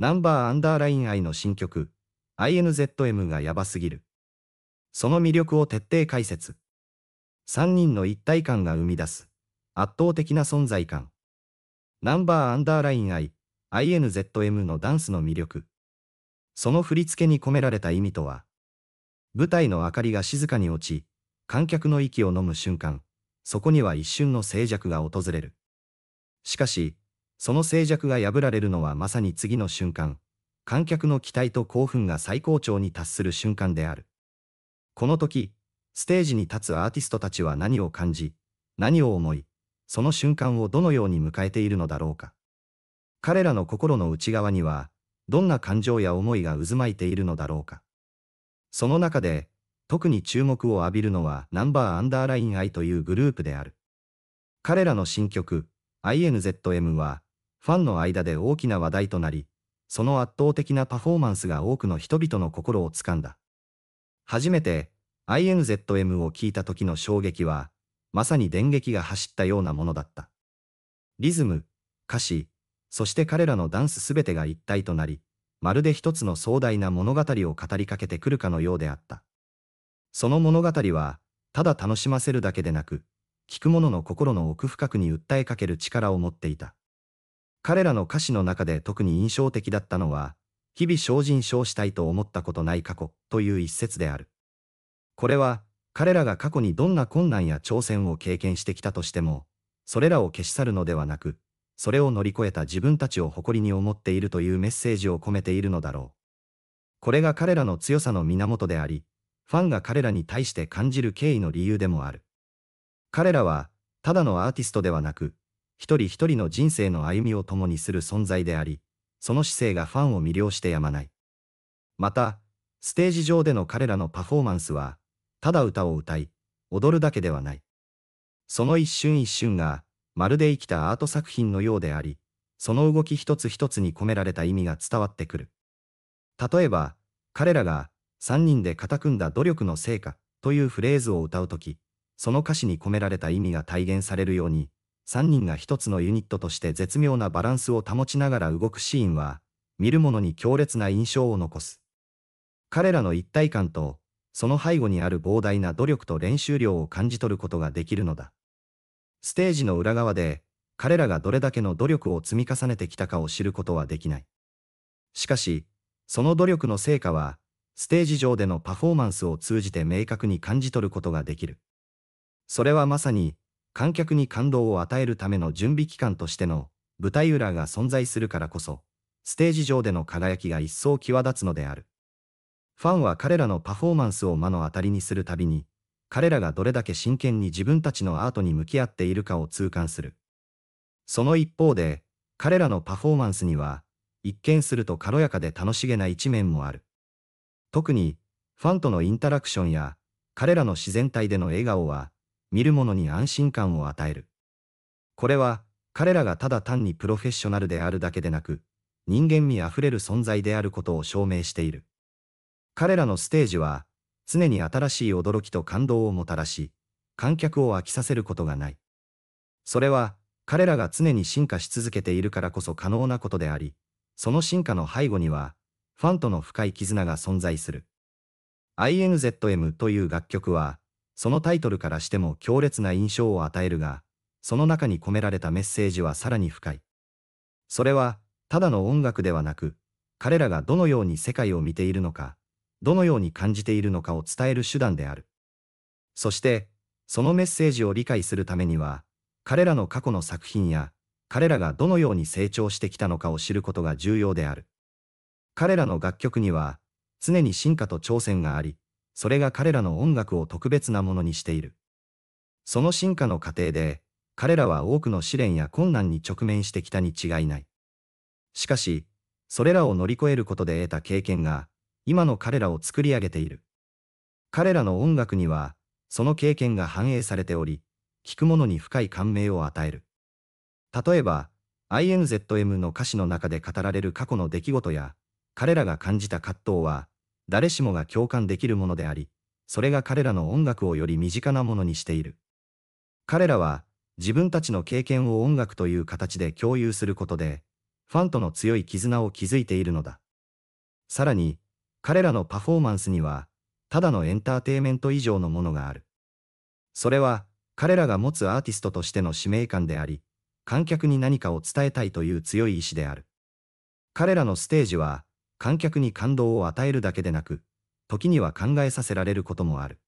ナンバーアンダーライン I の新曲、INZM がやばすぎる。その魅力を徹底解説。3人の一体感が生み出す、圧倒的な存在感。ナンバーアンダーライン I、INZM のダンスの魅力。その振り付けに込められた意味とは、舞台の明かりが静かに落ち、観客の息を飲む瞬間、そこには一瞬の静寂が訪れる。しかし、その静寂が破られるのはまさに次の瞬間、観客の期待と興奮が最高潮に達する瞬間である。この時、ステージに立つアーティストたちは何を感じ、何を思い、その瞬間をどのように迎えているのだろうか。彼らの心の内側には、どんな感情や思いが渦巻いているのだろうか。その中で、特に注目を浴びるのはナンバーアンダーライン I というグループである。彼らの新曲、INZM は、ファンの間で大きな話題となり、その圧倒的なパフォーマンスが多くの人々の心をつかんだ。初めて INZM を聞いた時の衝撃は、まさに電撃が走ったようなものだった。リズム、歌詞、そして彼らのダンスすべてが一体となり、まるで一つの壮大な物語を語りかけてくるかのようであった。その物語は、ただ楽しませるだけでなく、聞く者の心の奥深くに訴えかける力を持っていた。彼らの歌詞の中で特に印象的だったのは、日々精進症したいと思ったことない過去という一節である。これは、彼らが過去にどんな困難や挑戦を経験してきたとしても、それらを消し去るのではなく、それを乗り越えた自分たちを誇りに思っているというメッセージを込めているのだろう。これが彼らの強さの源であり、ファンが彼らに対して感じる敬意の理由でもある。彼らは、ただのアーティストではなく、一人一人の人生の歩みを共にする存在であり、その姿勢がファンを魅了してやまない。また、ステージ上での彼らのパフォーマンスは、ただ歌を歌い、踊るだけではない。その一瞬一瞬が、まるで生きたアート作品のようであり、その動き一つ一つに込められた意味が伝わってくる。例えば、彼らが、三人で固くんだ努力の成果というフレーズを歌うとき、その歌詞に込められた意味が体現されるように、3人が一つのユニットとして絶妙なバランスを保ちながら動くシーンは、見る者に強烈な印象を残す。彼らの一体感と、その背後にある膨大な努力と練習量を感じ取ることができるのだ。ステージの裏側で、彼らがどれだけの努力を積み重ねてきたかを知ることはできない。しかし、その努力の成果は、ステージ上でのパフォーマンスを通じて明確に感じ取ることができる。それはまさに、観客に感動を与えるための準備期間としての舞台裏が存在するからこそ、ステージ上での輝きが一層際立つのである。ファンは彼らのパフォーマンスを目の当たりにするたびに、彼らがどれだけ真剣に自分たちのアートに向き合っているかを痛感する。その一方で、彼らのパフォーマンスには、一見すると軽やかで楽しげな一面もある。特に、ファンとのインタラクションや、彼らの自然体での笑顔は、見る者に安心感を与える。これは、彼らがただ単にプロフェッショナルであるだけでなく、人間味あふれる存在であることを証明している。彼らのステージは、常に新しい驚きと感動をもたらし、観客を飽きさせることがない。それは、彼らが常に進化し続けているからこそ可能なことであり、その進化の背後には、ファンとの深い絆が存在する。INZM という楽曲は、そのタイトルからしても強烈な印象を与えるが、その中に込められたメッセージはさらに深い。それは、ただの音楽ではなく、彼らがどのように世界を見ているのか、どのように感じているのかを伝える手段である。そして、そのメッセージを理解するためには、彼らの過去の作品や、彼らがどのように成長してきたのかを知ることが重要である。彼らの楽曲には、常に進化と挑戦があり、それが彼らの音楽を特別なものにしている。その進化の過程で、彼らは多くの試練や困難に直面してきたに違いない。しかし、それらを乗り越えることで得た経験が、今の彼らを作り上げている。彼らの音楽には、その経験が反映されており、聴く者に深い感銘を与える。例えば、INZM の歌詞の中で語られる過去の出来事や、彼らが感じた葛藤は、誰しもが共感できるものであり、それが彼らの音楽をより身近なものにしている。彼らは、自分たちの経験を音楽という形で共有することで、ファンとの強い絆を築いているのだ。さらに、彼らのパフォーマンスには、ただのエンターテイメント以上のものがある。それは、彼らが持つアーティストとしての使命感であり、観客に何かを伝えたいという強い意志である。彼らのステージは、観客に感動を与えるだけでなく、時には考えさせられることもある。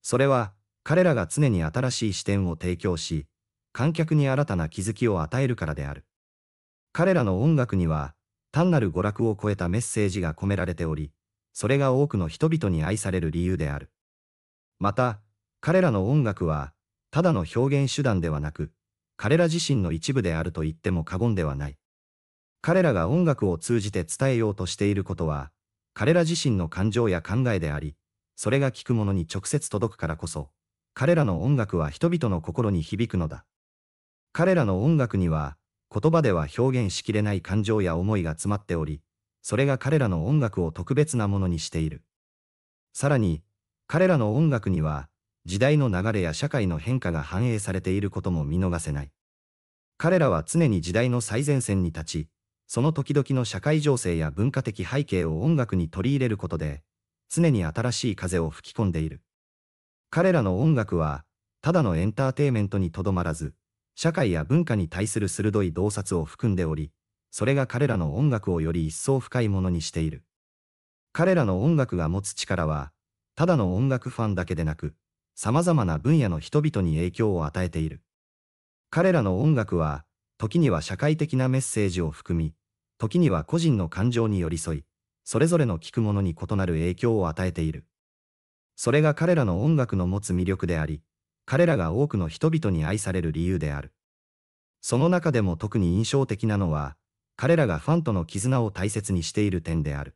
それは、彼らが常に新しい視点を提供し、観客に新たな気づきを与えるからである。彼らの音楽には、単なる娯楽を超えたメッセージが込められており、それが多くの人々に愛される理由である。また、彼らの音楽は、ただの表現手段ではなく、彼ら自身の一部であると言っても過言ではない。彼らが音楽を通じて伝えようとしていることは、彼ら自身の感情や考えであり、それが聞く者に直接届くからこそ、彼らの音楽は人々の心に響くのだ。彼らの音楽には、言葉では表現しきれない感情や思いが詰まっており、それが彼らの音楽を特別なものにしている。さらに、彼らの音楽には、時代の流れや社会の変化が反映されていることも見逃せない。彼らは常に時代の最前線に立ち、その時々の社会情勢や文化的背景を音楽に取り入れることで、常に新しい風を吹き込んでいる。彼らの音楽は、ただのエンターテイメントにとどまらず、社会や文化に対する鋭い洞察を含んでおり、それが彼らの音楽をより一層深いものにしている。彼らの音楽が持つ力は、ただの音楽ファンだけでなく、様々な分野の人々に影響を与えている。彼らの音楽は、時には社会的なメッセージを含み、時には個人の感情に寄り添い、それぞれの聴くものに異なる影響を与えている。それが彼らの音楽の持つ魅力であり、彼らが多くの人々に愛される理由である。その中でも特に印象的なのは、彼らがファンとの絆を大切にしている点である。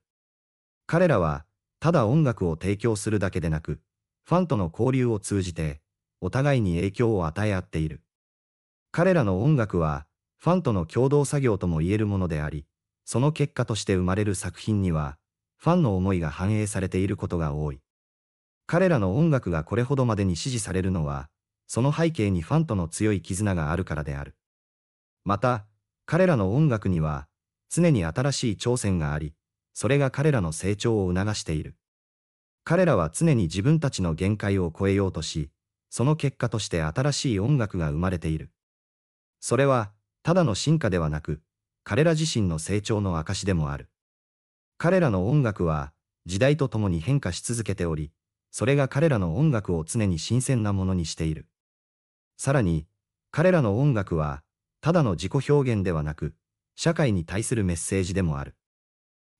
彼らは、ただ音楽を提供するだけでなく、ファンとの交流を通じて、お互いに影響を与え合っている。彼らの音楽は、ファンとの共同作業とも言えるものであり、その結果として生まれる作品には、ファンの思いが反映されていることが多い。彼らの音楽がこれほどまでに支持されるのは、その背景にファンとの強い絆があるからである。また、彼らの音楽には、常に新しい挑戦があり、それが彼らの成長を促している。彼らは常に自分たちの限界を超えようとし、その結果として新しい音楽が生まれている。それは、ただの進化ではなく、彼ら自身の成長の証でもある。彼らの音楽は、時代とともに変化し続けており、それが彼らの音楽を常に新鮮なものにしている。さらに、彼らの音楽は、ただの自己表現ではなく、社会に対するメッセージでもある。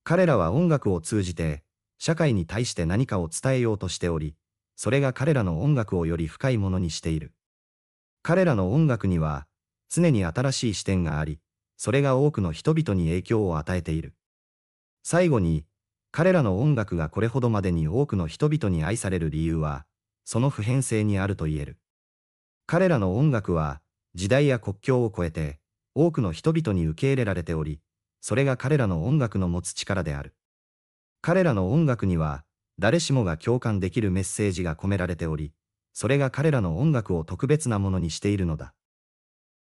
彼らは音楽を通じて、社会に対して何かを伝えようとしており、それが彼らの音楽をより深いものにしている。彼らの音楽には、常に新しい視点があり、それが多くの人々に影響を与えている。最後に、彼らの音楽がこれほどまでに多くの人々に愛される理由は、その普遍性にあると言える。彼らの音楽は、時代や国境を超えて、多くの人々に受け入れられており、それが彼らの音楽の持つ力である。彼らの音楽には、誰しもが共感できるメッセージが込められており、それが彼らの音楽を特別なものにしているのだ。